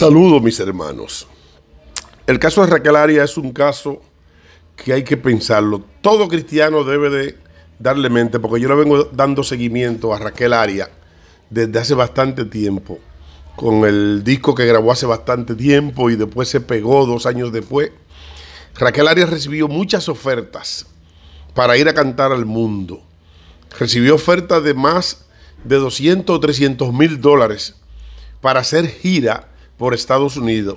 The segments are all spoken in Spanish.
Saludos mis hermanos. El caso de Raquel Aria es un caso que hay que pensarlo. Todo cristiano debe de darle mente, porque yo le vengo dando seguimiento a Raquel Aria desde hace bastante tiempo, con el disco que grabó hace bastante tiempo y después se pegó dos años después. Raquel Aria recibió muchas ofertas para ir a cantar al mundo. Recibió ofertas de más de 200 o 300 mil dólares para hacer gira por Estados Unidos,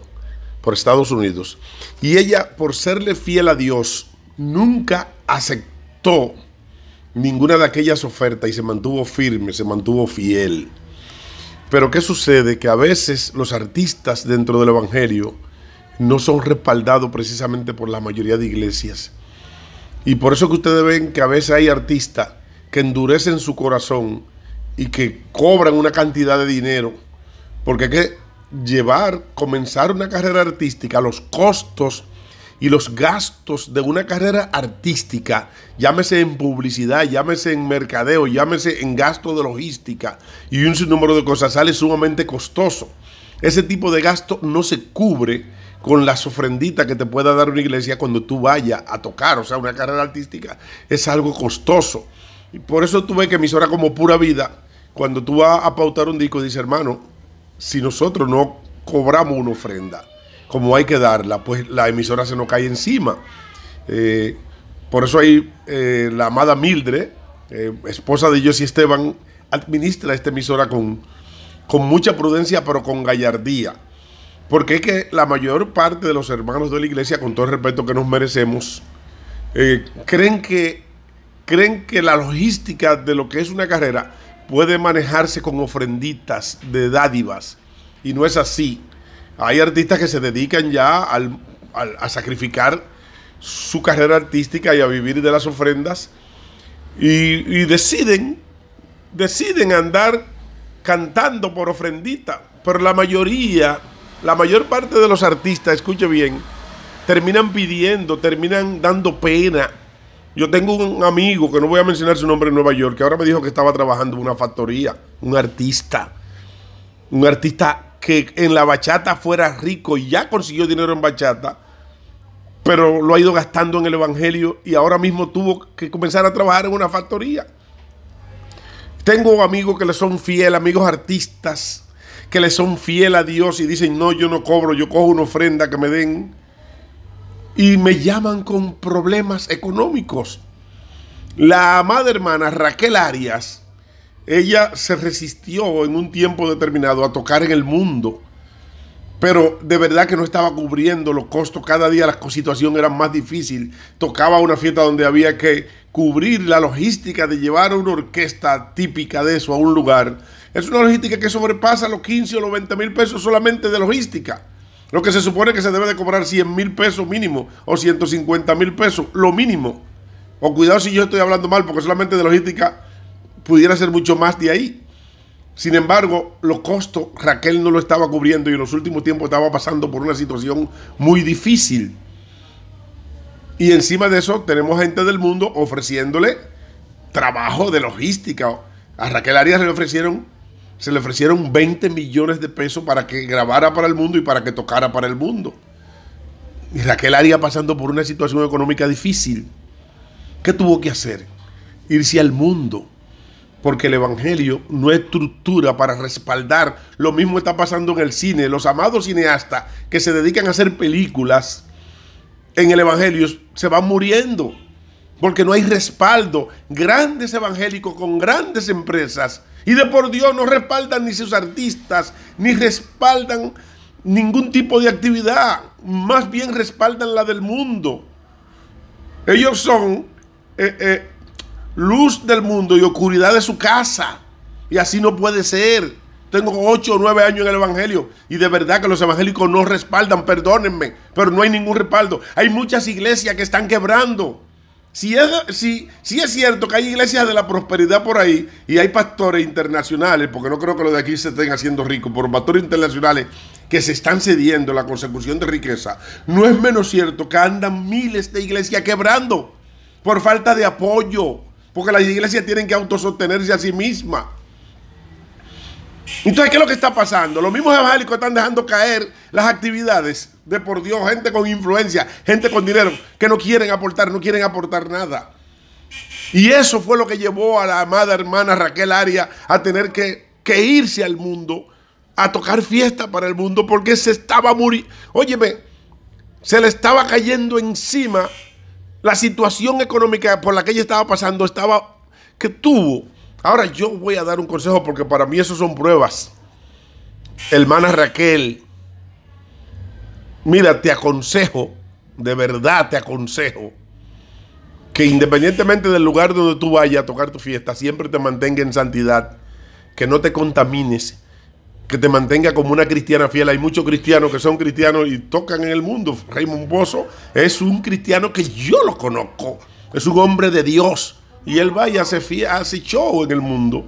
por Estados Unidos. Y ella, por serle fiel a Dios, nunca aceptó ninguna de aquellas ofertas y se mantuvo firme, se mantuvo fiel. Pero ¿qué sucede? Que a veces los artistas dentro del Evangelio no son respaldados precisamente por la mayoría de iglesias. Y por eso que ustedes ven que a veces hay artistas que endurecen su corazón y que cobran una cantidad de dinero. Porque qué llevar, comenzar una carrera artística, los costos y los gastos de una carrera artística, llámese en publicidad, llámese en mercadeo, llámese en gasto de logística y un sinnúmero de cosas, sale sumamente costoso. Ese tipo de gasto no se cubre con las ofrenditas que te pueda dar una iglesia cuando tú vayas a tocar. O sea, una carrera artística es algo costoso. Y por eso tú ves que emisora como pura vida, cuando tú vas a pautar un disco, dice hermano, si nosotros no cobramos una ofrenda como hay que darla, pues la emisora se nos cae encima. Eh, por eso ahí eh, la amada mildre eh, esposa de y Esteban, administra esta emisora con, con mucha prudencia, pero con gallardía. Porque es que la mayor parte de los hermanos de la iglesia, con todo el respeto que nos merecemos, creen, que, creen que la logística de lo que es una carrera puede manejarse con ofrenditas de dádivas. Y no es así. Hay artistas que se dedican ya a sacrificar su carrera artística y a vivir de las ofrendas. Y, y deciden, deciden andar cantando por ofrendita. Pero la mayoría, la mayor parte de los artistas, escuche bien, terminan pidiendo, terminan dando pena yo tengo un amigo, que no voy a mencionar su nombre en Nueva York, que ahora me dijo que estaba trabajando en una factoría, un artista. Un artista que en la bachata fuera rico y ya consiguió dinero en bachata, pero lo ha ido gastando en el Evangelio y ahora mismo tuvo que comenzar a trabajar en una factoría. Tengo amigos que le son fieles, amigos artistas que le son fieles a Dios y dicen, no, yo no cobro, yo cojo una ofrenda que me den y me llaman con problemas económicos. La amada hermana Raquel Arias, ella se resistió en un tiempo determinado a tocar en el mundo, pero de verdad que no estaba cubriendo los costos. Cada día la situación era más difícil. Tocaba una fiesta donde había que cubrir la logística de llevar una orquesta típica de eso a un lugar. Es una logística que sobrepasa los 15 o los 20 mil pesos solamente de logística. Lo que se supone que se debe de cobrar 100 mil pesos mínimo o 150 mil pesos, lo mínimo. O cuidado si yo estoy hablando mal, porque solamente de logística pudiera ser mucho más de ahí. Sin embargo, los costos Raquel no lo estaba cubriendo y en los últimos tiempos estaba pasando por una situación muy difícil. Y encima de eso tenemos gente del mundo ofreciéndole trabajo de logística. A Raquel Arias le ofrecieron se le ofrecieron 20 millones de pesos para que grabara para el mundo y para que tocara para el mundo. Y Raquel Haría pasando por una situación económica difícil. ¿Qué tuvo que hacer? Irse al mundo. Porque el Evangelio no es estructura para respaldar. Lo mismo está pasando en el cine. Los amados cineastas que se dedican a hacer películas en el Evangelio se van muriendo. Porque no hay respaldo. Grandes evangélicos con grandes empresas y de por Dios no respaldan ni sus artistas, ni respaldan ningún tipo de actividad. Más bien respaldan la del mundo. Ellos son eh, eh, luz del mundo y oscuridad de su casa. Y así no puede ser. Tengo ocho o nueve años en el Evangelio y de verdad que los evangélicos no respaldan, perdónenme, pero no hay ningún respaldo. Hay muchas iglesias que están quebrando si es, es cierto que hay iglesias de la prosperidad por ahí y hay pastores internacionales, porque no creo que los de aquí se estén haciendo ricos, por pastores internacionales que se están cediendo la consecución de riqueza, no es menos cierto que andan miles de iglesias quebrando por falta de apoyo, porque las iglesias tienen que autosostenerse a sí mismas. Entonces, ¿qué es lo que está pasando? Los mismos evangélicos están dejando caer las actividades de por Dios, gente con influencia, gente con dinero, que no quieren aportar, no quieren aportar nada. Y eso fue lo que llevó a la amada hermana Raquel Aria a tener que, irse al mundo, a tocar fiesta para el mundo, porque se estaba muriendo. Óyeme, se le estaba cayendo encima la situación económica por la que ella estaba pasando, estaba que tuvo Ahora yo voy a dar un consejo porque para mí eso son pruebas. Hermana Raquel, mira, te aconsejo, de verdad te aconsejo, que independientemente del lugar donde tú vayas a tocar tu fiesta, siempre te mantenga en santidad, que no te contamines, que te mantenga como una cristiana fiel. Hay muchos cristianos que son cristianos y tocan en el mundo. Raymond Bozo es un cristiano que yo lo conozco, es un hombre de Dios y él va y hace, show en el mundo.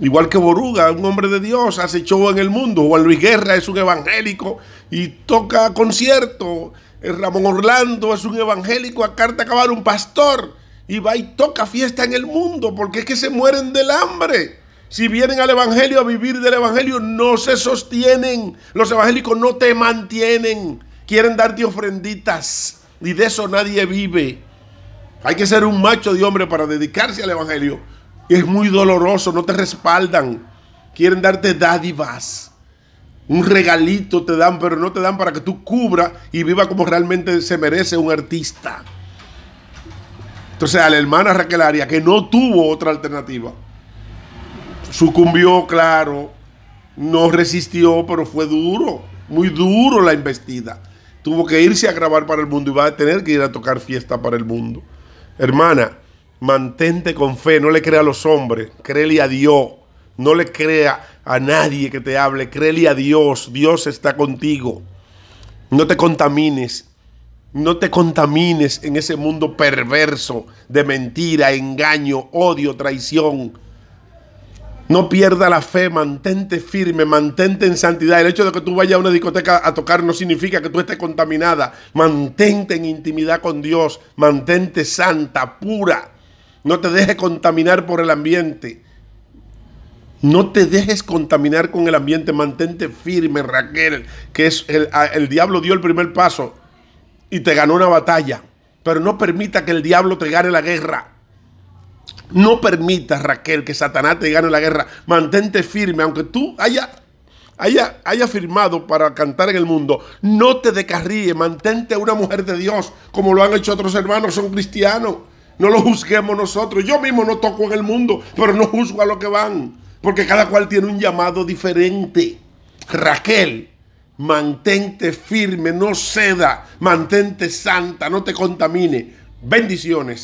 Igual que Boruga, un hombre de Dios, hace show en el mundo. Juan Luis Guerra es un evangélico y toca concierto. Ramón Orlando es un evangélico a carta acabar, un pastor. Y va y toca fiesta en el mundo porque es que se mueren del hambre. Si vienen al Evangelio a vivir del Evangelio, no se sostienen. Los evangélicos no te mantienen. Quieren darte ofrenditas. Y de eso nadie vive. Hay que ser un macho de hombre para dedicarse al Evangelio. Es muy doloroso, no te respaldan. Quieren darte dádivas. Un regalito te dan, pero no te dan para que tú cubras y viva como realmente se merece un artista. Entonces a la hermana Raquel que no tuvo otra alternativa, sucumbió, claro, no resistió, pero fue duro, muy duro la investida. Tuvo que irse a grabar para el mundo y va a tener que ir a tocar fiesta para el mundo. Hermana, mantente con fe, no le crea a los hombres, créele a Dios. No le crea a nadie que te hable, créele a Dios, Dios está contigo. No te contamines, no te contamines en ese mundo perverso de mentira, engaño, odio, traición. No pierda la fe, mantente firme, mantente en santidad. El hecho de que tú vayas a una discoteca a tocar no significa que tú estés contaminada. Mantente en intimidad con Dios, mantente santa, pura. No te dejes contaminar por el ambiente. No te dejes contaminar con el ambiente, mantente firme, Raquel, que es el, el diablo dio el primer paso y te ganó una batalla. Pero no permita que el diablo te gane la guerra. No permitas, Raquel, que Satanás te gane la guerra. Mantente firme, aunque tú haya, haya, haya firmado para cantar en el mundo. No te decarríe, mantente una mujer de Dios, como lo han hecho otros hermanos, son cristianos. No lo juzguemos nosotros. Yo mismo no toco en el mundo, pero no juzgo a los que van, porque cada cual tiene un llamado diferente. Raquel, mantente firme, no ceda, mantente santa, no te contamine. Bendiciones.